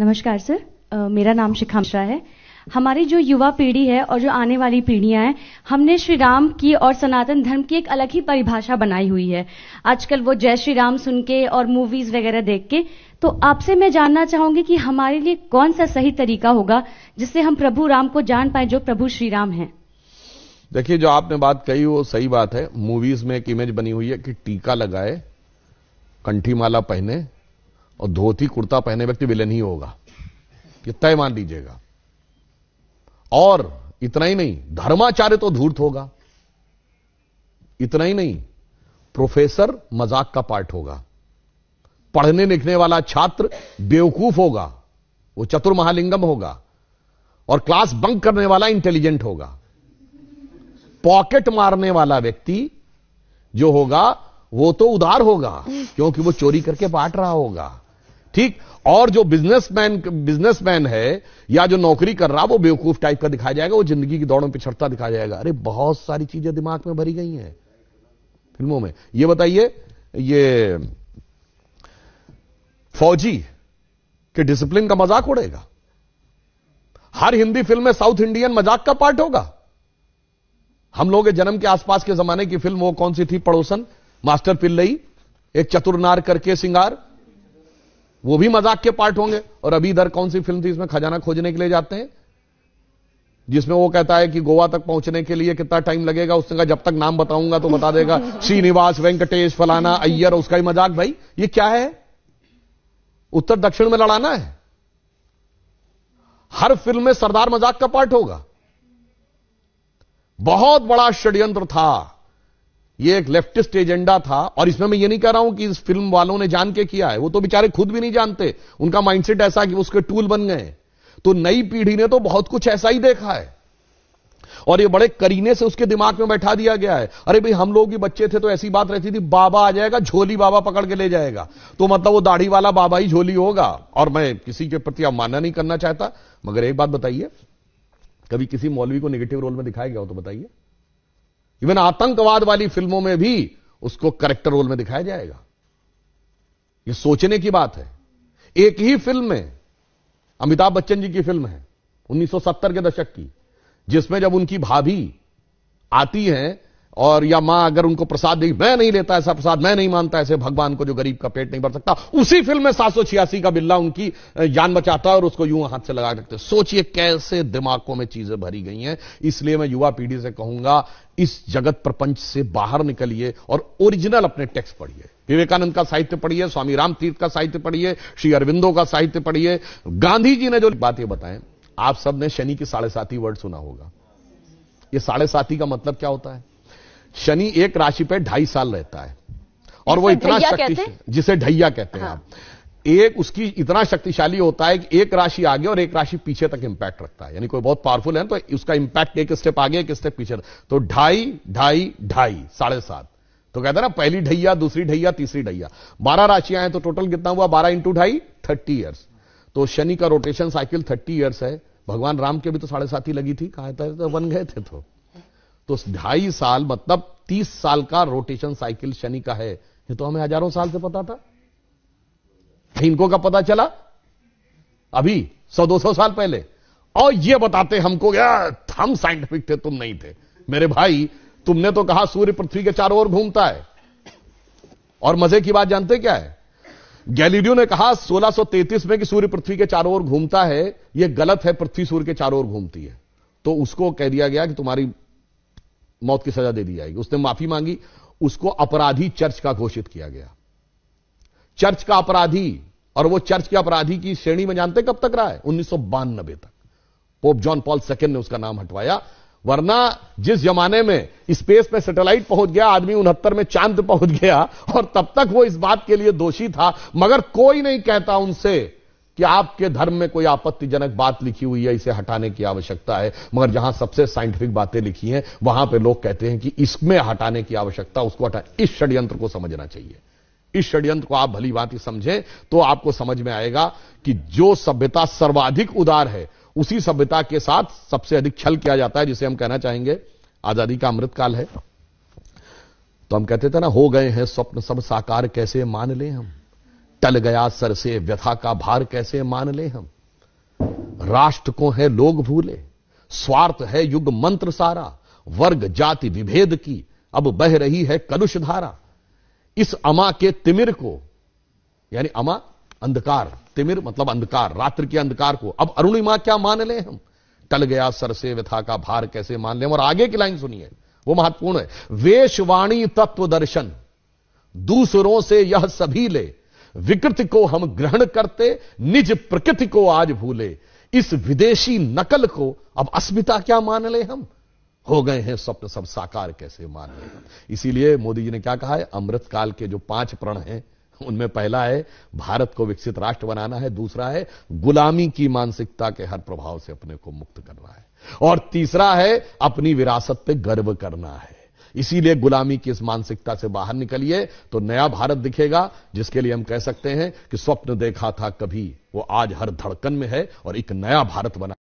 नमस्कार सर मेरा नाम शिखा मिश्रा है हमारी जो युवा पीढ़ी है और जो आने वाली पीढ़ियां हैं हमने श्री राम की और सनातन धर्म की एक अलग ही परिभाषा बनाई हुई है आजकल वो जय श्री राम सुन के और मूवीज वगैरह देख के तो आपसे मैं जानना चाहूंगी कि हमारे लिए कौन सा सही तरीका होगा जिससे हम प्रभु राम को जान पाए जो प्रभु श्री राम है देखिए जो आपने बात कही वो सही बात है मूवीज में एक इमेज बनी हुई है कि टीका लगाए कंठी माला पहने और धोती कुर्ता पहने व्यक्ति विलन ही होगा ये तय मान लीजिएगा और इतना ही नहीं धर्माचार्य तो धूर्त होगा इतना ही नहीं प्रोफेसर मजाक का पार्ट होगा पढ़ने लिखने वाला छात्र बेवकूफ होगा वो चतुर महालिंगम होगा और क्लास बंक करने वाला इंटेलिजेंट होगा पॉकेट मारने वाला व्यक्ति जो होगा वो तो उदार होगा क्योंकि वो चोरी करके बांट रहा होगा ठीक और जो बिजनेसमैन बिजनेसमैन है या जो नौकरी कर रहा वो बेवकूफ टाइप का दिखाया जाएगा वो जिंदगी की दौड़ों पिछड़ता दिखाया जाएगा अरे बहुत सारी चीजें दिमाग में भरी गई हैं फिल्मों में ये बताइए ये फौजी के डिसिप्लिन का मजाक उड़ेगा हर हिंदी फिल्म में साउथ इंडियन मजाक का पार्ट होगा हम लोग जन्म के आसपास के जमाने की फिल्म वो कौन सी थी पड़ोसन मास्टर पिल्लई एक चतुरनार करके सिंगार वो भी मजाक के पार्ट होंगे और अभी इधर कौन सी फिल्म थी इसमें खजाना खोजने के लिए जाते हैं जिसमें वो कहता है कि गोवा तक पहुंचने के लिए कितना टाइम लगेगा उसने कहा जब तक नाम बताऊंगा तो बता देगा श्रीनिवास वेंकटेश फलाना अय्यर उसका ही मजाक भाई ये क्या है उत्तर दक्षिण में लड़ाना है हर फिल्म में सरदार मजाक का पार्ट होगा बहुत बड़ा षड्यंत्र था ये एक लेफ्टिस्ट एजेंडा था और इसमें मैं ये नहीं कह रहा हूं कि इस फिल्म वालों ने जान के किया है वो तो बेचारे खुद भी नहीं जानते उनका माइंडसेट ऐसा कि वो उसके टूल बन गए तो नई पीढ़ी ने तो बहुत कुछ ऐसा ही देखा है और ये बड़े करीने से उसके दिमाग में बैठा दिया गया है अरे भाई हम लोग भी बच्चे थे तो ऐसी बात रहती थी बाबा आ जाएगा झोली बाबा पकड़ के ले जाएगा तो मतलब वो दाढ़ी वाला बाबा ही झोली होगा और मैं किसी के प्रति अवमानना नहीं करना चाहता मगर एक बात बताइए कभी किसी मौलवी को निगेटिव रोल में दिखाया गया हो तो बताइए इवन आतंकवाद वाली फिल्मों में भी उसको करेक्टर रोल में दिखाया जाएगा यह सोचने की बात है एक ही फिल्म में अमिताभ बच्चन जी की फिल्म है 1970 के दशक की जिसमें जब उनकी भाभी आती हैं और या मां अगर उनको प्रसाद देगी मैं नहीं लेता ऐसा प्रसाद मैं नहीं मानता ऐसे भगवान को जो गरीब का पेट नहीं भर सकता उसी फिल्म में सात का बिल्ला उनकी जान बचाता है और उसको यूं हाथ से लगा रखते सोचिए कैसे दिमागों में चीजें भरी गई हैं इसलिए मैं युवा पीढ़ी से कहूंगा इस जगत प्रपंच से बाहर निकलिए और ओरिजिनल अपने टेक्स्ट पढ़िए विवेकानंद का साहित्य पढ़िए स्वामी राम तीर्थ का साहित्य पढ़िए श्री अरविंदो का साहित्य पढ़िए गांधी जी ने जो यह बताएं आप सबने शनि की साढ़े साथी वर्ड सुना होगा यह साढ़े का मतलब क्या होता है शनि एक राशि पे ढाई साल रहता है और वो इतना शक्तिशाली जिसे ढैया कहते हैं हाँ। आप एक उसकी इतना शक्तिशाली होता है कि एक राशि आगे और एक राशि पीछे तक इंपैक्ट रखता है यानी कोई बहुत पावरफुल है तो उसका इंपैक्ट एक स्टेप आगे एक स्टेप पीछे तो ढाई ढाई ढाई साढ़े सात तो कहते हैं ना पहली ढैया दूसरी ढैया तीसरी ढैया बारह राशियां हैं तो टोटल कितना हुआ बारह इंटू ढाई थर्टी ईयर्स तो शनि का रोटेशन साइकिल थर्टी ईयर्स है भगवान राम के भी तो साढ़े सात ही लगी थी कहा था तो बन गए थे तो तो ढाई साल मतलब तीस साल का रोटेशन साइकिल शनि का है ये तो हमें हजारों साल से पता था इनको का पता चला अभी सौ दो सौ साल पहले और ये बताते हमको यार हम साइंटिफिक थे तुम नहीं थे मेरे भाई तुमने तो कहा सूर्य पृथ्वी के चारों ओर घूमता है और मजे की बात जानते क्या है गैलीडियो ने कहा 1633 में कि सूर्य पृथ्वी के चारों ओर घूमता है यह गलत है पृथ्वी सूर्य के चारों ओर घूमती है तो उसको कह दिया गया कि तुम्हारी मौत की सजा दे दी जाएगी उसने माफी मांगी उसको अपराधी चर्च का घोषित किया गया चर्च का अपराधी और वो चर्च के अपराधी की श्रेणी में जानते कब तक रहा है उन्नीस तक पोप जॉन पॉल सेकेंड ने उसका नाम हटवाया वरना जिस जमाने में स्पेस में सैटेलाइट पहुंच गया आदमी उनहत्तर में चांद पहुंच गया और तब तक वो इस बात के लिए दोषी था मगर कोई नहीं कहता उनसे कि आपके धर्म में कोई आपत्तिजनक बात लिखी हुई है इसे हटाने की आवश्यकता है मगर जहां सबसे साइंटिफिक बातें लिखी हैं वहां पे लोग कहते हैं कि इसमें हटाने की आवश्यकता उसको हटा इस षड्यंत्र को समझना चाहिए इस षड्यंत्र को आप भली बात समझें तो आपको समझ में आएगा कि जो सभ्यता सर्वाधिक उदार है उसी सभ्यता के साथ सबसे अधिक छल किया जाता है जिसे हम कहना चाहेंगे आजादी का अमृतकाल है तो हम कहते थे ना हो गए हैं स्वप्न सब साकार कैसे मान लें हम टल गया सर से व्यथा का भार कैसे मान ले हम राष्ट्र को है लोग भूले स्वार्थ है युग मंत्र सारा वर्ग जाति विभेद की अब बह रही है कलुष धारा इस अमा के तिमिर को यानी अमा अंधकार तिमिर मतलब अंधकार रात्र के अंधकार को अब अरुणिमा क्या मान ले हम टल गया सर से व्यथा का भार कैसे मान ले और आगे की लाइन सुनिए वो महत्वपूर्ण है वेशवाणी तत्व दर्शन दूसरों से यह सभी ले विकृति को हम ग्रहण करते निज प्रकृति को आज भूले इस विदेशी नकल को अब अस्मिता क्या मान ले हम हो गए हैं स्वप्न सब साकार कैसे मान ले इसीलिए मोदी जी ने क्या कहा है अमृत काल के जो पांच प्रण हैं उनमें पहला है भारत को विकसित राष्ट्र बनाना है दूसरा है गुलामी की मानसिकता के हर प्रभाव से अपने को मुक्त करना है और तीसरा है अपनी विरासत पे गर्व करना है इसीलिए गुलामी की इस मानसिकता से बाहर निकलिए तो नया भारत दिखेगा जिसके लिए हम कह सकते हैं कि स्वप्न देखा था कभी वो आज हर धड़कन में है और एक नया भारत बना